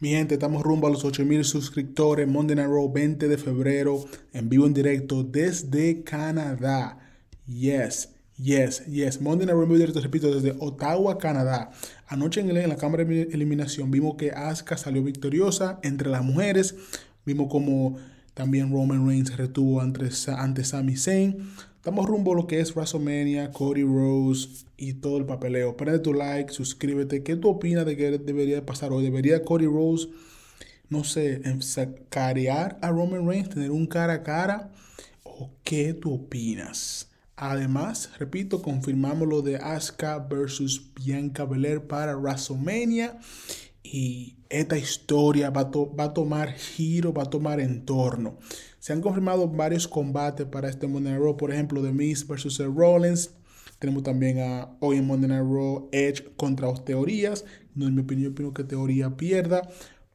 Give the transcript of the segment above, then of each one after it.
Mi gente, estamos rumbo a los 8000 suscriptores. Monday Night Raw 20 de febrero, en vivo en directo desde Canadá. Yes, yes, yes. Monday Night Raw en vivo en directo, repito, desde Ottawa, Canadá. Anoche en, la cámara de eliminación vimos que Asuka salió victoriosa entre las mujeres. Vimos como también Roman Reigns retuvo ante, ante Sami Zayn. Estamos rumbo a lo que es WrestleMania, Cody Rose y todo el papeleo. Prende tu like, suscríbete. ¿Qué tú opinas de que debería pasar hoy? ¿Debería Cody Rose, no sé, ensacarear a Roman Reigns, tener un cara a cara? ¿O qué tú opinas? Además, repito, confirmamos lo de Asuka versus Bianca Belair para WrestleMania y esta historia va, va, a tomar giro, va a tomar entorno. Se han confirmado varios combates para este Monday Night Raw, por ejemplo, The Miz versus The Rollins. Tenemos también a hoy en Monday Night Raw Edge contra dos teorías. No, en mi opinión, opino que teoría pierda.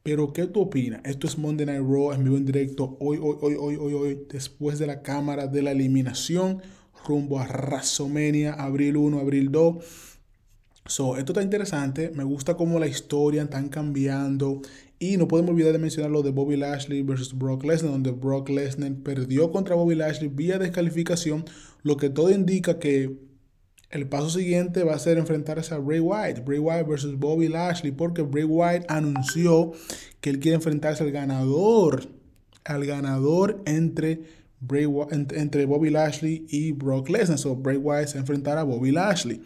Pero, ¿qué tú opinas? Esto es Monday Night Raw en vivo en directo hoy, hoy, hoy, hoy, hoy, hoy, después de la cámara de la eliminación, rumbo a WrestleMania, abril 1, abril 2. So, esto está interesante, me gusta cómo la historia está cambiando y no podemos olvidar de mencionar lo de Bobby Lashley versus Brock Lesnar, donde Brock Lesnar perdió contra Bobby Lashley vía descalificación, lo que todo indica que el paso siguiente va a ser enfrentarse a Bray Wyatt, Bray Wyatt versus Bobby Lashley, porque Bray Wyatt anunció que él quiere enfrentarse al ganador, al ganador entre, Bray, entre Bobby Lashley y Brock Lesnar, so Bray Wyatt se enfrentará a Bobby Lashley.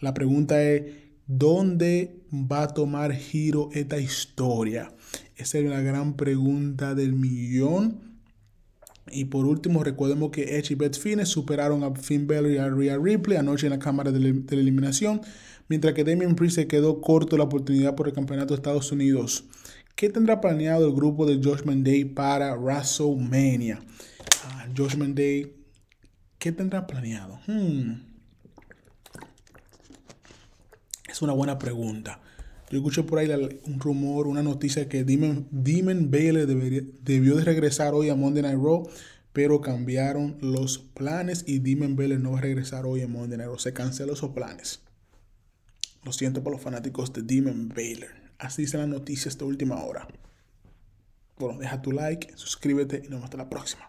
La pregunta es, ¿dónde va a tomar giro esta historia? Esa es la gran pregunta del millón. Y por último, recordemos que Edge y Beth Finney superaron a Finn Balor y a Rhea Ripley anoche en la cámara de, la eliminación, mientras que Damien Priest se quedó corto la oportunidad por el campeonato de Estados Unidos. ¿Qué tendrá planeado el grupo de Judgment Day para WrestleMania? Ah, Judgment Day, ¿qué tendrá planeado? Hmm. Es una buena pregunta. Yo escuché por ahí un rumor, una noticia que Demon, Baylor debió de regresar hoy a Monday Night Raw, pero cambiaron los planes y Demon Bailey no va a regresar hoy a Monday Night Raw. Se canceló esos planes. Lo siento para los fanáticos de Demon Bailey. Así dice la noticia esta última hora. Bueno, deja tu like, suscríbete y nos vemos hasta la próxima.